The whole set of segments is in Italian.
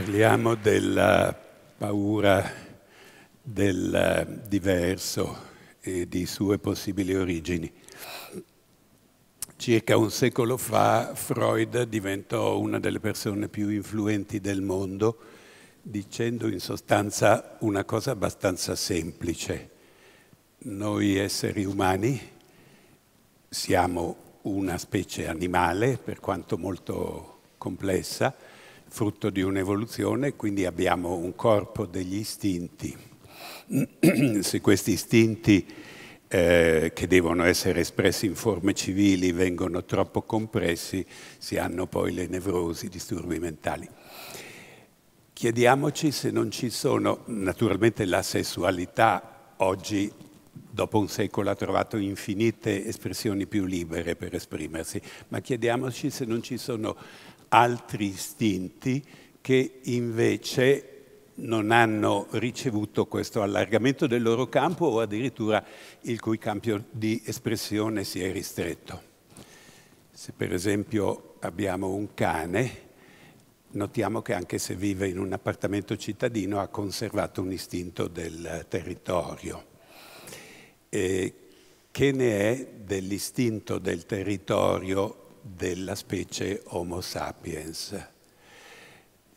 Parliamo della paura del diverso e di sue possibili origini. Circa un secolo fa Freud diventò una delle persone più influenti del mondo dicendo in sostanza una cosa abbastanza semplice. Noi esseri umani siamo una specie animale, per quanto molto complessa, frutto di un'evoluzione, quindi abbiamo un corpo degli istinti. Se questi istinti eh, che devono essere espressi in forme civili vengono troppo compressi, si hanno poi le nevrosi, i disturbi mentali. Chiediamoci se non ci sono, naturalmente la sessualità oggi dopo un secolo ha trovato infinite espressioni più libere per esprimersi, ma chiediamoci se non ci sono altri istinti che invece non hanno ricevuto questo allargamento del loro campo o addirittura il cui campo di espressione si è ristretto. Se per esempio abbiamo un cane, notiamo che anche se vive in un appartamento cittadino ha conservato un istinto del territorio. E che ne è dell'istinto del territorio della specie Homo sapiens.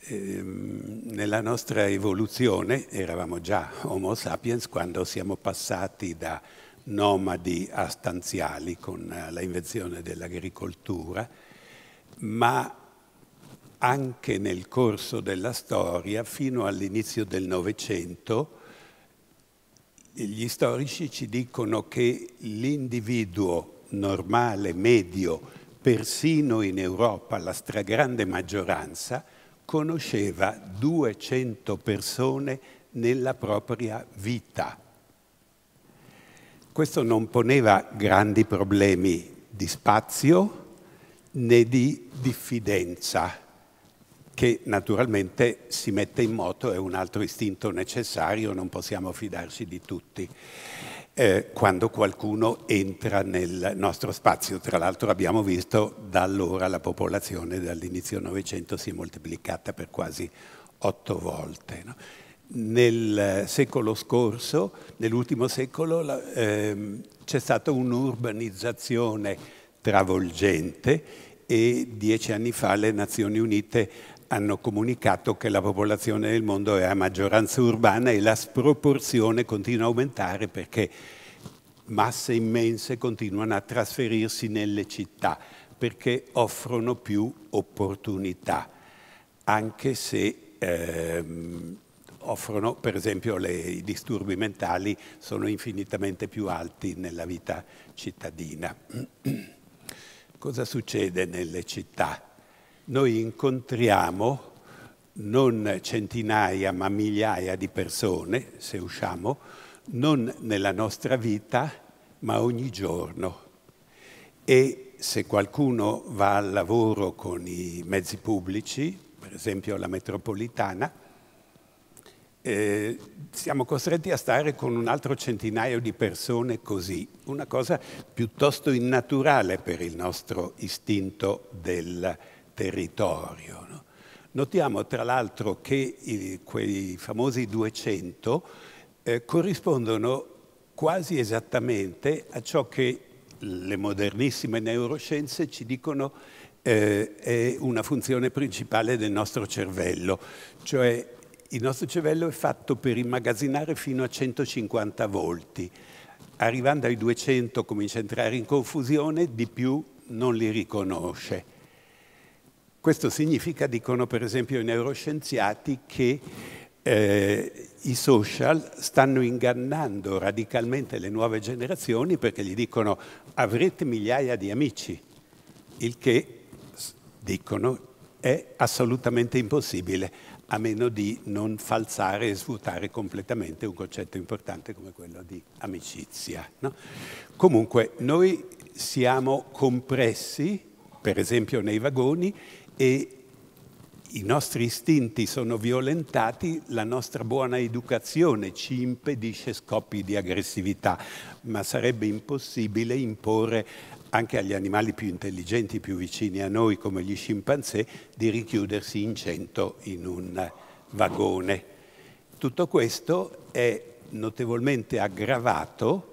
Ehm, nella nostra evoluzione eravamo già Homo sapiens quando siamo passati da nomadi a stanziali con eh, l'invenzione dell'agricoltura, ma anche nel corso della storia, fino all'inizio del Novecento, gli storici ci dicono che l'individuo normale, medio, persino in Europa la stragrande maggioranza conosceva 200 persone nella propria vita. Questo non poneva grandi problemi di spazio né di diffidenza, che naturalmente si mette in moto, è un altro istinto necessario, non possiamo fidarci di tutti eh, quando qualcuno entra nel nostro spazio. Tra l'altro abbiamo visto da allora la popolazione dall'inizio del Novecento si è moltiplicata per quasi otto volte. No? Nel eh, secolo scorso, nell'ultimo secolo, eh, c'è stata un'urbanizzazione travolgente e dieci anni fa le Nazioni Unite hanno comunicato che la popolazione del mondo è a maggioranza urbana e la sproporzione continua a aumentare perché masse immense continuano a trasferirsi nelle città perché offrono più opportunità, anche se ehm, offrono, per esempio, le, i disturbi mentali sono infinitamente più alti nella vita cittadina. Cosa succede nelle città? noi incontriamo non centinaia ma migliaia di persone, se usciamo, non nella nostra vita ma ogni giorno. E se qualcuno va al lavoro con i mezzi pubblici, per esempio la metropolitana, eh, siamo costretti a stare con un altro centinaio di persone così, una cosa piuttosto innaturale per il nostro istinto del territorio. No? Notiamo tra l'altro che i, quei famosi 200 eh, corrispondono quasi esattamente a ciò che le modernissime neuroscienze ci dicono eh, è una funzione principale del nostro cervello, cioè il nostro cervello è fatto per immagazzinare fino a 150 volti, arrivando ai 200 comincia a entrare in confusione, di più non li riconosce. Questo significa, dicono per esempio i neuroscienziati, che eh, i social stanno ingannando radicalmente le nuove generazioni perché gli dicono avrete migliaia di amici, il che dicono è assolutamente impossibile a meno di non falsare e svuotare completamente un concetto importante come quello di amicizia. No? Comunque noi siamo compressi, per esempio nei vagoni, e i nostri istinti sono violentati, la nostra buona educazione ci impedisce scopi di aggressività, ma sarebbe impossibile imporre anche agli animali più intelligenti, più vicini a noi, come gli scimpanzé, di richiudersi in cento in un vagone. Tutto questo è notevolmente aggravato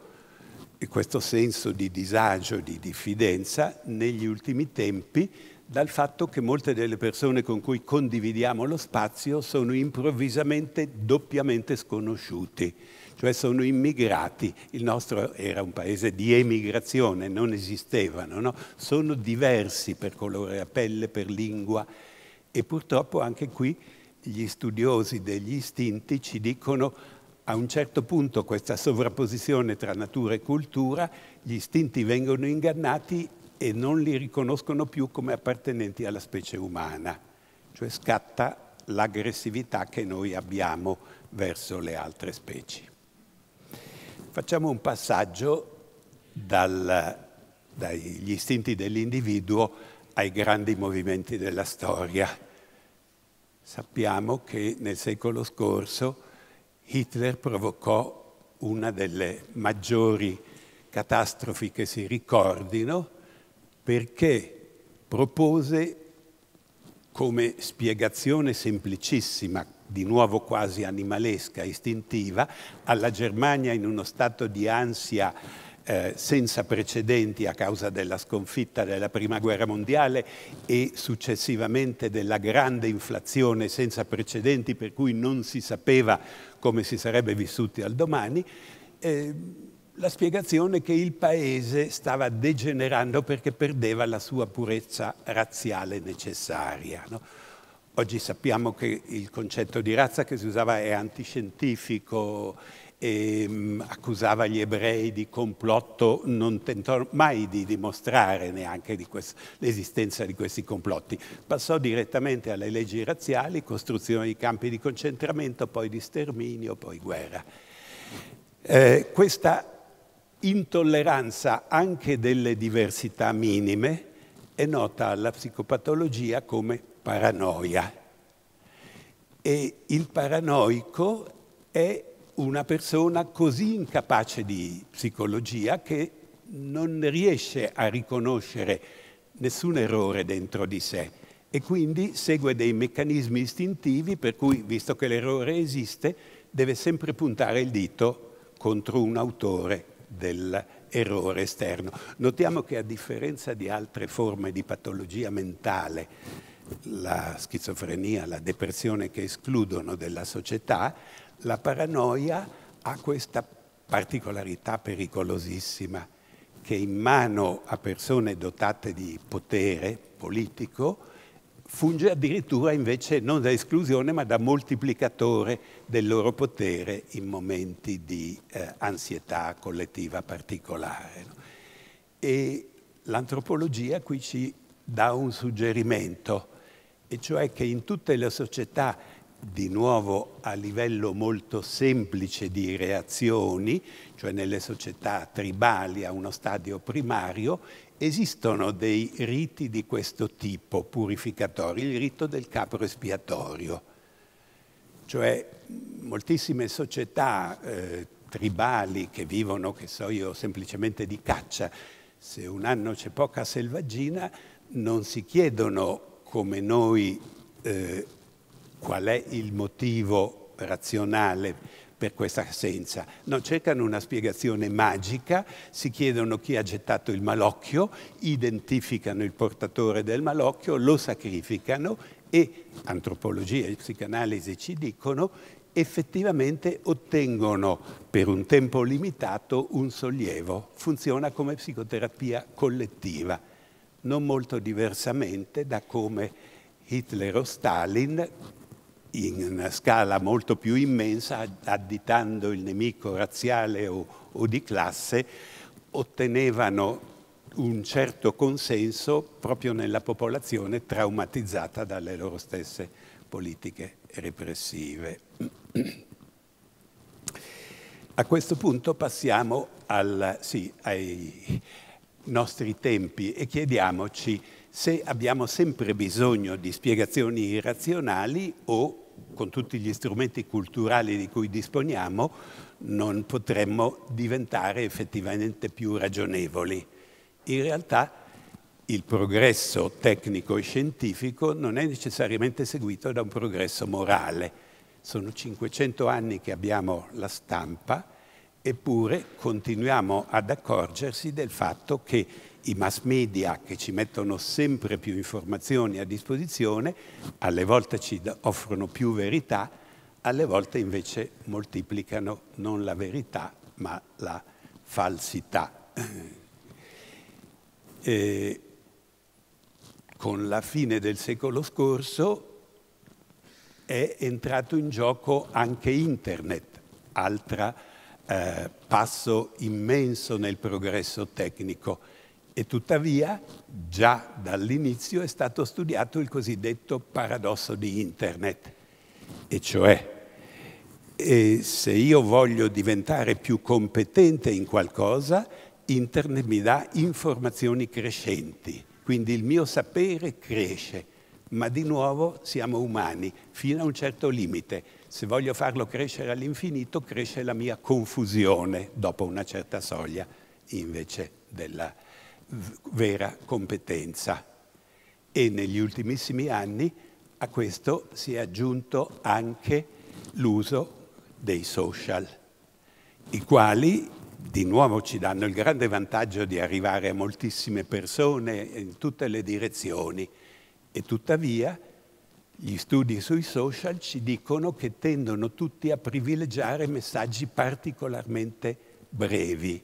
questo senso di disagio, di diffidenza, negli ultimi tempi dal fatto che molte delle persone con cui condividiamo lo spazio sono improvvisamente doppiamente sconosciuti, cioè sono immigrati. Il nostro era un paese di emigrazione, non esistevano, no? sono diversi per colore a pelle, per lingua e purtroppo anche qui gli studiosi degli istinti ci dicono a un certo punto questa sovrapposizione tra natura e cultura, gli istinti vengono ingannati e non li riconoscono più come appartenenti alla specie umana, cioè scatta l'aggressività che noi abbiamo verso le altre specie. Facciamo un passaggio dal, dagli istinti dell'individuo ai grandi movimenti della storia. Sappiamo che nel secolo scorso Hitler provocò una delle maggiori catastrofi che si ricordino, perché propose come spiegazione semplicissima, di nuovo quasi animalesca, istintiva, alla Germania in uno stato di ansia eh, senza precedenti a causa della sconfitta della Prima Guerra Mondiale e successivamente della grande inflazione senza precedenti per cui non si sapeva come si sarebbe vissuti al domani, eh, la spiegazione che il paese stava degenerando perché perdeva la sua purezza razziale necessaria. No? Oggi sappiamo che il concetto di razza che si usava è antiscientifico, e, um, accusava gli ebrei di complotto, non tentò mai di dimostrare neanche di l'esistenza di questi complotti. Passò direttamente alle leggi razziali, costruzione di campi di concentramento, poi di sterminio, poi guerra. Eh, questa intolleranza anche delle diversità minime è nota alla psicopatologia come paranoia. E il paranoico è una persona così incapace di psicologia che non riesce a riconoscere nessun errore dentro di sé e quindi segue dei meccanismi istintivi per cui, visto che l'errore esiste, deve sempre puntare il dito contro un autore dell'errore esterno. Notiamo che a differenza di altre forme di patologia mentale, la schizofrenia, la depressione che escludono della società, la paranoia ha questa particolarità pericolosissima che in mano a persone dotate di potere politico funge addirittura invece non da esclusione ma da moltiplicatore del loro potere in momenti di eh, ansietà collettiva particolare. No? E l'antropologia qui ci dà un suggerimento, e cioè che in tutte le società, di nuovo a livello molto semplice di reazioni, cioè nelle società tribali a uno stadio primario, esistono dei riti di questo tipo purificatori, il rito del capro espiatorio, cioè moltissime società eh, tribali che vivono, che so io, semplicemente di caccia, se un anno c'è poca selvaggina, non si chiedono come noi eh, qual è il motivo razionale per questa assenza. Non cercano una spiegazione magica, si chiedono chi ha gettato il malocchio, identificano il portatore del malocchio, lo sacrificano e antropologia e psicanalisi ci dicono effettivamente ottengono per un tempo limitato un sollievo. Funziona come psicoterapia collettiva, non molto diversamente da come Hitler o Stalin in scala molto più immensa, additando il nemico razziale o, o di classe, ottenevano un certo consenso proprio nella popolazione traumatizzata dalle loro stesse politiche repressive. A questo punto passiamo al, sì, ai nostri tempi e chiediamoci se abbiamo sempre bisogno di spiegazioni razionali o con tutti gli strumenti culturali di cui disponiamo non potremmo diventare effettivamente più ragionevoli. In realtà il progresso tecnico e scientifico non è necessariamente seguito da un progresso morale. Sono 500 anni che abbiamo la stampa, eppure continuiamo ad accorgersi del fatto che i mass media che ci mettono sempre più informazioni a disposizione, alle volte ci offrono più verità, alle volte invece moltiplicano non la verità ma la falsità. E eh, con la fine del secolo scorso è entrato in gioco anche Internet, altro eh, passo immenso nel progresso tecnico e tuttavia già dall'inizio è stato studiato il cosiddetto paradosso di Internet, e cioè e se io voglio diventare più competente in qualcosa, Internet mi dà informazioni crescenti, quindi il mio sapere cresce, ma di nuovo siamo umani fino a un certo limite. Se voglio farlo crescere all'infinito, cresce la mia confusione dopo una certa soglia invece della vera competenza. E negli ultimissimi anni a questo si è aggiunto anche l'uso dei social, i quali di nuovo ci danno il grande vantaggio di arrivare a moltissime persone in tutte le direzioni e tuttavia gli studi sui social ci dicono che tendono tutti a privilegiare messaggi particolarmente brevi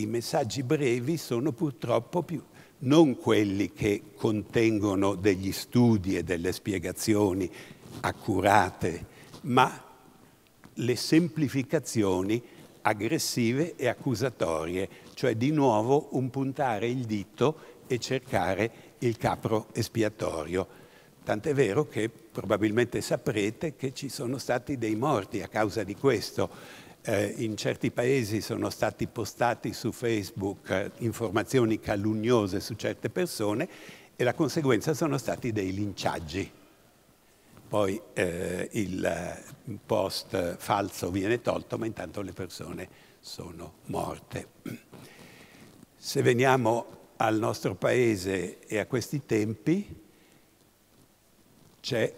i messaggi brevi sono purtroppo più, non quelli che contengono degli studi e delle spiegazioni accurate, ma le semplificazioni aggressive e accusatorie, cioè di nuovo un puntare il dito e cercare il capro espiatorio. Tant'è vero che probabilmente saprete che ci sono stati dei morti a causa di questo eh, in certi paesi sono stati postati su Facebook eh, informazioni calunniose su certe persone e la conseguenza sono stati dei linciaggi. Poi eh, il eh, post falso viene tolto, ma intanto le persone sono morte. Se veniamo al nostro paese e a questi tempi, c'è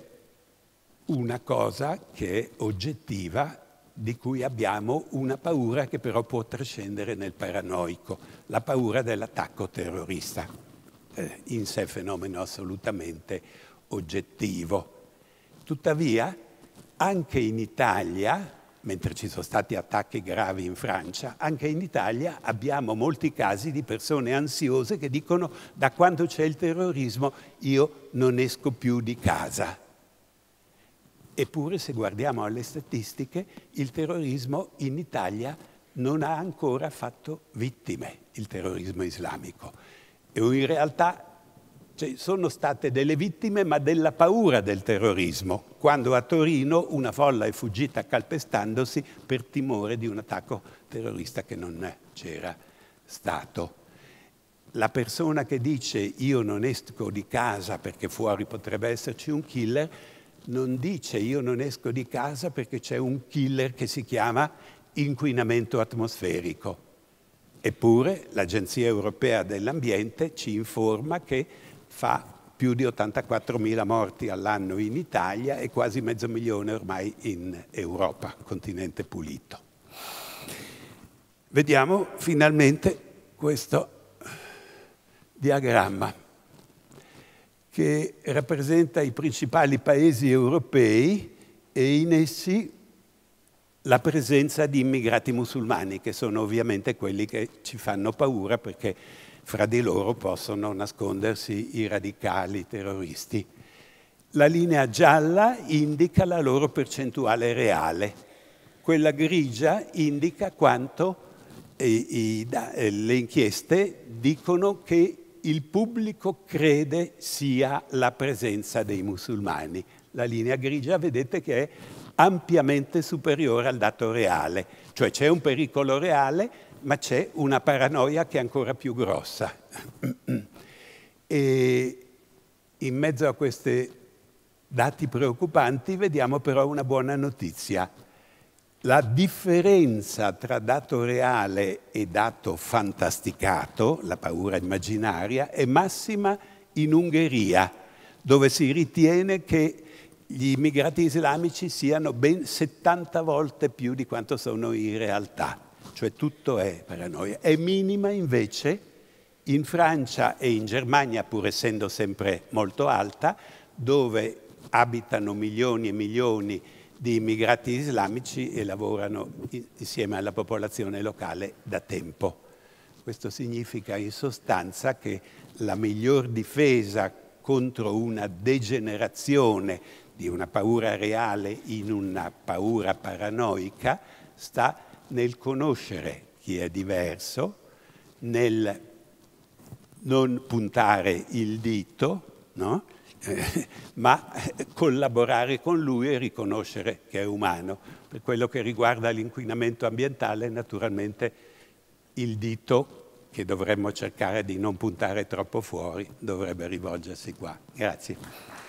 una cosa che è oggettiva di cui abbiamo una paura che però può trascendere nel paranoico, la paura dell'attacco terrorista, eh, in sé fenomeno assolutamente oggettivo. Tuttavia, anche in Italia, mentre ci sono stati attacchi gravi in Francia, anche in Italia abbiamo molti casi di persone ansiose che dicono da quando c'è il terrorismo io non esco più di casa Eppure se guardiamo alle statistiche, il terrorismo in Italia non ha ancora fatto vittime, il terrorismo islamico. E in realtà cioè, sono state delle vittime, ma della paura del terrorismo, quando a Torino una folla è fuggita calpestandosi per timore di un attacco terrorista che non c'era stato. La persona che dice io non esco di casa perché fuori potrebbe esserci un killer, non dice io non esco di casa perché c'è un killer che si chiama inquinamento atmosferico. Eppure l'Agenzia Europea dell'Ambiente ci informa che fa più di 84.000 morti all'anno in Italia e quasi mezzo milione ormai in Europa, continente pulito. Vediamo finalmente questo diagramma che rappresenta i principali paesi europei e in essi la presenza di immigrati musulmani, che sono ovviamente quelli che ci fanno paura perché fra di loro possono nascondersi i radicali, terroristi. La linea gialla indica la loro percentuale reale, quella grigia indica quanto i, i, le inchieste dicono che il pubblico crede sia la presenza dei musulmani. La linea grigia vedete che è ampiamente superiore al dato reale, cioè c'è un pericolo reale, ma c'è una paranoia che è ancora più grossa. e in mezzo a questi dati preoccupanti vediamo però una buona notizia la differenza tra dato reale e dato fantasticato, la paura immaginaria, è massima in Ungheria, dove si ritiene che gli immigrati islamici siano ben 70 volte più di quanto sono in realtà. Cioè tutto è paranoia. È minima invece in Francia e in Germania, pur essendo sempre molto alta, dove abitano milioni e milioni di di immigrati islamici e lavorano insieme alla popolazione locale da tempo. Questo significa in sostanza che la miglior difesa contro una degenerazione di una paura reale in una paura paranoica sta nel conoscere chi è diverso, nel non puntare il dito, no? ma eh, collaborare con lui e riconoscere che è umano. Per quello che riguarda l'inquinamento ambientale, naturalmente il dito che dovremmo cercare di non puntare troppo fuori dovrebbe rivolgersi qua. Grazie.